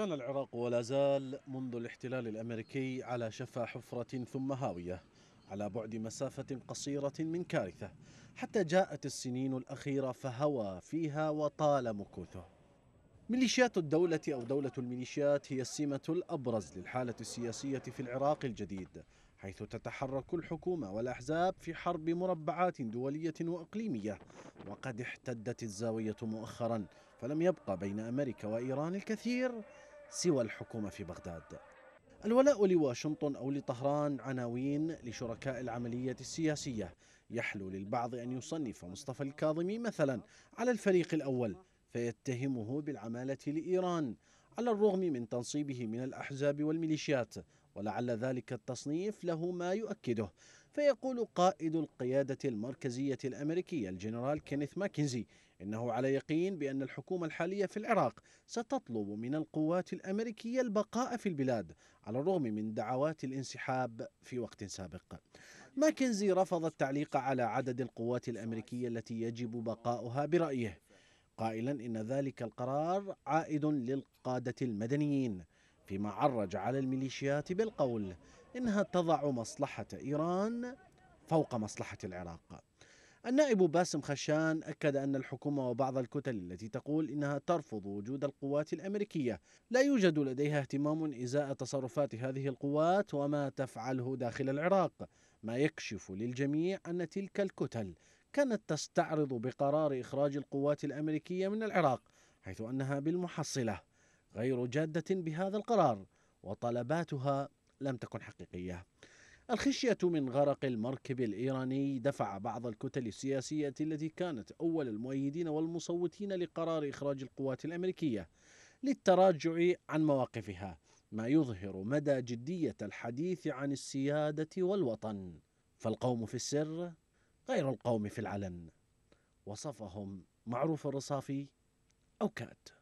كان العراق ولا زال منذ الاحتلال الامريكي على شفا حفره ثم هاويه على بعد مسافه قصيره من كارثه حتى جاءت السنين الاخيره فهوى فيها وطال مكوثه. ميليشيات الدوله او دوله الميليشيات هي السمه الابرز للحاله السياسيه في العراق الجديد حيث تتحرك الحكومه والاحزاب في حرب مربعات دوليه واقليميه وقد احتدت الزاويه مؤخرا فلم يبقى بين امريكا وايران الكثير سوى الحكومة في بغداد الولاء لواشنطن أو لطهران عناوين لشركاء العملية السياسية يحلو للبعض أن يصنف مصطفى الكاظمي مثلا على الفريق الأول فيتهمه بالعمالة لإيران على الرغم من تنصيبه من الأحزاب والميليشيات ولعل ذلك التصنيف له ما يؤكده فيقول قائد القيادة المركزية الأمريكية الجنرال كينيث ماكنزي إنه على يقين بأن الحكومة الحالية في العراق ستطلب من القوات الأمريكية البقاء في البلاد على الرغم من دعوات الانسحاب في وقت سابق ماكنزي رفض التعليق على عدد القوات الأمريكية التي يجب بقاؤها برأيه قائلا إن ذلك القرار عائد للقادة المدنيين فيما عرج على الميليشيات بالقول إنها تضع مصلحة إيران فوق مصلحة العراق النائب باسم خشان أكد أن الحكومة وبعض الكتل التي تقول إنها ترفض وجود القوات الأمريكية لا يوجد لديها اهتمام إزاء تصرفات هذه القوات وما تفعله داخل العراق ما يكشف للجميع أن تلك الكتل كانت تستعرض بقرار إخراج القوات الأمريكية من العراق حيث أنها بالمحصلة غير جادة بهذا القرار وطلباتها لم تكن حقيقية الخشية من غرق المركب الإيراني دفع بعض الكتل السياسية التي كانت أول المؤيدين والمصوتين لقرار إخراج القوات الأمريكية للتراجع عن مواقفها ما يظهر مدى جدية الحديث عن السيادة والوطن فالقوم في السر غير القوم في العلن وصفهم معروف الرصافي كاد